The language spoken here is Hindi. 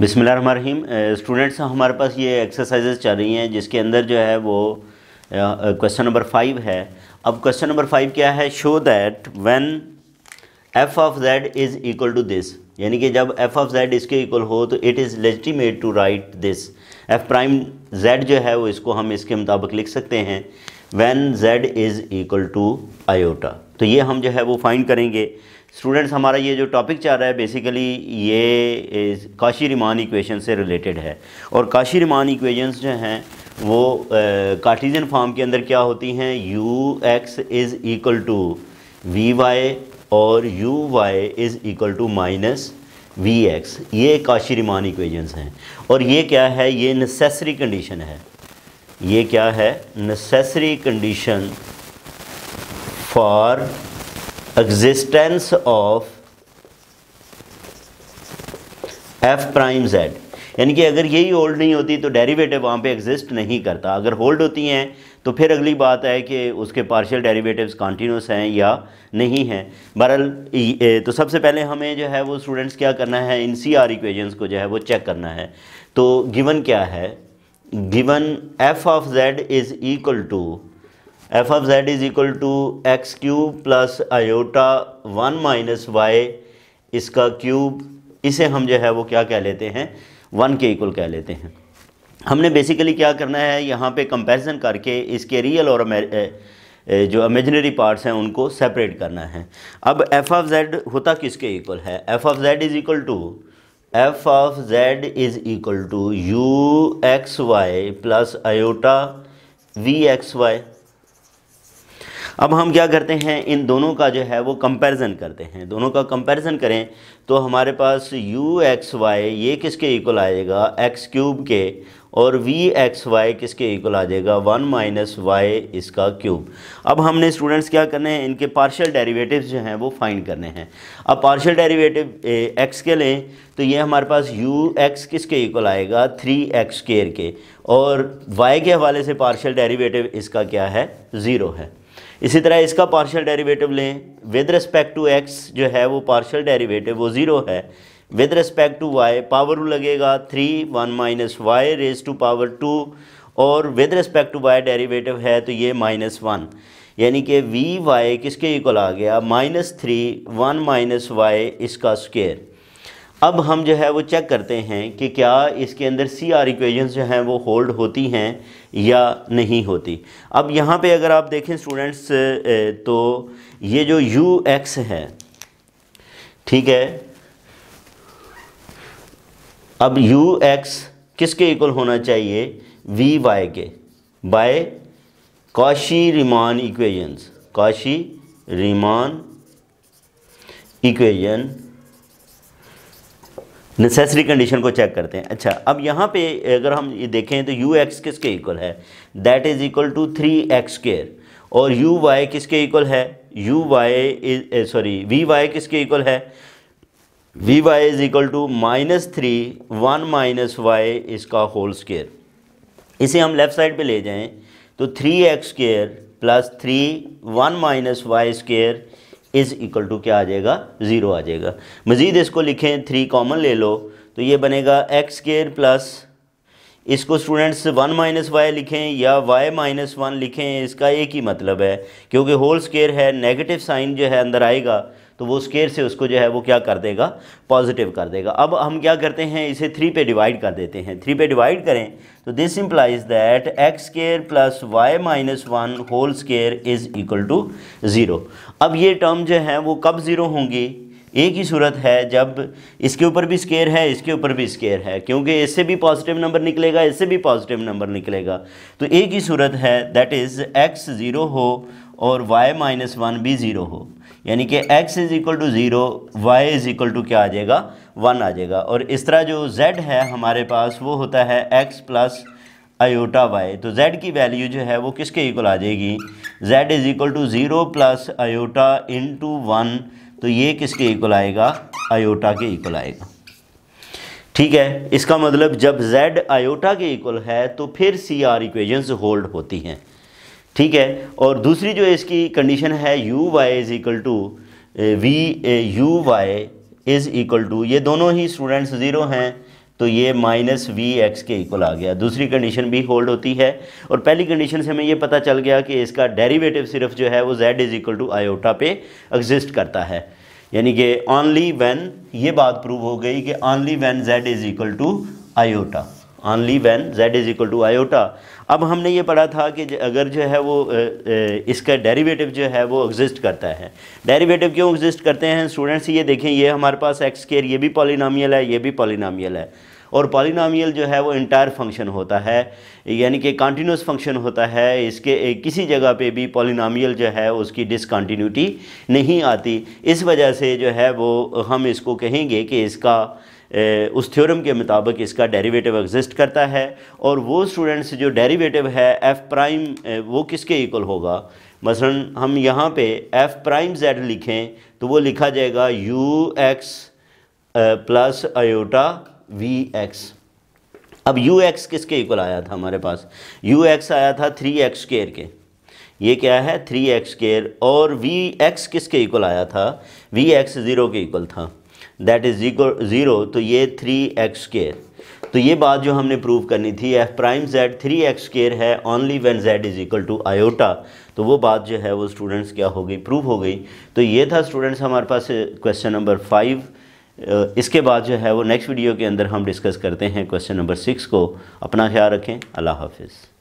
बिसमीम स्टूडेंट्स हमारे पास ये एक्सरसाइजेज चल रही हैं जिसके अंदर जो है वो क्वेश्चन नंबर फाइव है अब क्वेश्चन नंबर फाइव क्या है show that when F of Z is equal to this यानी कि जब एफ ऑफ जेड इसके इक्वल हो तो it is legitimate to write this F prime Z जो है वो इसको हम इसके मुताबिक लिख सकते हैं when Z is equal to iota तो ये हम जो है वो फाइंड करेंगे स्टूडेंट्स हमारा ये जो टॉपिक चल रहा है बेसिकली ये काशी रिमान इक्वेशन से रिलेटेड है और काशी रिमान इक्वेशंस जो हैं वो कार्टिजन फॉर्म के अंदर क्या होती हैं U X is equal to V Y और U Y is equal to minus V X ये काशी रिमान इक्वेशंस हैं और ये क्या है ये नेसेसरी कंडीशन है ये क्या है necessary condition for existence of f prime z यानी कि अगर यही होल्ड नहीं होती तो डेरिवेटिव वहाँ पे एग्जिस्ट नहीं करता अगर होल्ड होती हैं तो फिर अगली बात है कि उसके पार्शियल डेरिवेटिव्स कॉन्टीन्यूस हैं या नहीं हैं बहरल तो सबसे पहले हमें जो है वो स्टूडेंट्स क्या करना है इन सी आर इक्वेजन्स को जो है वो चेक करना है तो गिवन क्या है given F of Z is equal to F of Z is equal to X cube plus iota one minus Y इसका क्यूब इसे हम जो है वो क्या कह लेते हैं वन के इक्वल कह लेते हैं हमने बेसिकली क्या करना है यहाँ पे कंपैरिजन करके इसके रियल और जो इमेजिनरी पार्ट्स हैं उनको सेपरेट करना है अब एफ ऑफ जेड होता किसके इक्वल है F of Z is equal to F of Z is equal to U X Y plus iota V X Y अब हम क्या करते हैं इन दोनों का जो है वो कंपैरिजन करते हैं दोनों का कंपैरिजन करें तो हमारे पास यू एक्स वाई ये किसके इक्वल आएगा एक्स क्यूब के और वी एक्स वाई किसके इक्वल आ जाएगा वन माइनस वाई इसका क्यूब अब हमने स्टूडेंट्स क्या करने हैं इनके पार्शियल डेरिवेटिव्स जो हैं वो फाइंड करने हैं अब पार्शियल डेरिवेटिव एक्स के लें तो ये हमारे पास यू एक्स किसके इक्वल आएगा थ्री एक्स स्केयर के और वाई के हवाले से पार्शियल डेरिवेटिव इसका क्या है ज़ीरो है इसी तरह इसका पार्शियल डेरिवेटिव लें विद रिस्पेक्ट टू एक्स जो है वो पार्शियल डेरिवेटिव वो ज़ीरो है with respect to Y power लगेगा three one minus Y raise to power two और with respect to Y derivative है तो ये माइनस वन यानी कि वी वाई किसके इक्वल आ गया minus three one minus Y इसका स्केयर अब हम जो है वो चेक करते हैं कि क्या इसके अंदर सी आर इक्वेजन जो हैं वो होल्ड होती हैं या नहीं होती अब यहाँ पे अगर आप देखें स्टूडेंट्स तो ये जो यू एक्स है ठीक है अब यू एक्स किसके इक्वल होना चाहिए वी वाई के by Cauchy Riemann equations Cauchy Riemann equation necessary condition को चेक करते हैं अच्छा अब यहाँ पे अगर हम ये देखें तो यू एक्स किसके इक्वल है that is equal to three X square और यू वाई किसके इक्वल है U Y sorry V Y किसके इक्वल है V Y is equal to minus three one minus Y इसका होल स्केयर इसे हम लेफ़्ट साइड पे ले जाएं तो three X square plus three one minus Y square is equal to क्या आ जाएगा ज़ीरो आ जाएगा मज़ीद इसको लिखें थ्री कॉमन ले लो तो ये बनेगा एक्स स्केयर प्लस इसको स्टूडेंट्स वन माइनस वाई लिखें या वाई माइनस वन लिखें इसका एक ही मतलब है क्योंकि होल स्केयर है नेगेटिव साइन जो है अंदर आएगा तो वो स्केयर से उसको जो है वो क्या कर देगा पॉजिटिव कर देगा अब हम क्या करते हैं इसे थ्री पे डिवाइड कर देते हैं थ्री पे डिवाइड करें तो this implies that X square plus Y minus one whole square is equal to zero अब ये टर्म जो है वो कब ज़ीरो होंगी एक ही सूरत है जब इसके ऊपर भी स्केयर है इसके ऊपर भी स्केयर है क्योंकि इससे भी पॉजिटिव नंबर निकलेगा इससे भी पॉजिटिव नंबर निकलेगा तो एक ही सूरत है दैट इज़ एक्स ज़ीरो हो और वाई माइनस वन भी ज़ीरो हो यानी कि x is equal to zero Y is equal to क्या आ जाएगा वन आ जाएगा और इस तरह जो z है हमारे पास वो होता है x प्लस आयोटा वाई तो z की वैल्यू जो है वो किसके इक्वल आ जाएगी z is equal to zero plus iota into one तो ये किसके इक्वल आएगा आयोटा के इक्वल आएगा ठीक है इसका मतलब जब z आयोटा के इक्वल है तो फिर सी आर इक्वेजन्स होल्ड होती हैं ठीक है और दूसरी जो इसकी कंडीशन है U Y is equal to V U Y is equal to ये दोनों ही स्टूडेंट्स ज़ीरो हैं तो ये माइनस वी एक्स के इक्वल आ गया दूसरी कंडीशन भी होल्ड होती है और पहली कंडीशन से हमें ये पता चल गया कि इसका डेरिवेटिव सिर्फ जो है वो Z is equal to iota पे एग्जिस्ट करता है यानी कि ऑनली वैन ये बात प्रूव हो गई कि only when Z is equal to iota only when Z is equal to iota अब हमने ये पढ़ा था कि अगर जो है वो इसका डेरिवेटिव जो है वो एग्जिस्ट करता है डेरिवेटिव क्यों एग्जिस्ट करते हैं स्टूडेंट्स ये देखें ये हमारे पास एक्स केयर ये भी पॉलिनामियल है ये भी पॉलिनामियल है और पॉलिनामियल जो है वो इंटायर फंक्शन होता है यानी कि कॉन्टीन्यूस फंक्शन होता है इसके किसी जगह पे भी पॉलिनामियल जो है उसकी डिसकॉन्टीन्यूटी नहीं आती इस वजह से जो है वो हम इसको कहेंगे कि इसका उस थ्योरम के मुताबिक इसका डेरिवेटिव एग्जिस्ट करता है और वो स्टूडेंट्स जो डेरिवेटिव है एफ़ प्राइम वो किसके इक्वल होगा मसलन हम यहाँ पे एफ़ प्राइम जेड लिखें तो वो लिखा जाएगा U X plus iota V X अब यू एक्स किसके इक्वल आया था हमारे पास यू एक्स आया था थ्री एक्स स्केयर के ये क्या है थ्री एक्स स्केयर और वी एक्स किसके इक्वल आया था वी एक्स ज़ीरो के इक्वल था दैट इज़ ज़ीरो तो ये थ्री एक्स केयर तो ये बात जो हमने प्रूव करनी थी F prime Z three X square है only when Z is equal to iota तो वो बात जो है वो स्टूडेंट्स क्या हो गई प्रूव हो गई तो ये था स्टूडेंट्स हमारे पास क्वेश्चन नंबर फाइव इसके बाद जो है वो नेक्स्ट वीडियो के अंदर हम डिस्कस करते हैं क्वेश्चन नंबर सिक्स को अपना ख्याल रखें अल्लाह हाफिज़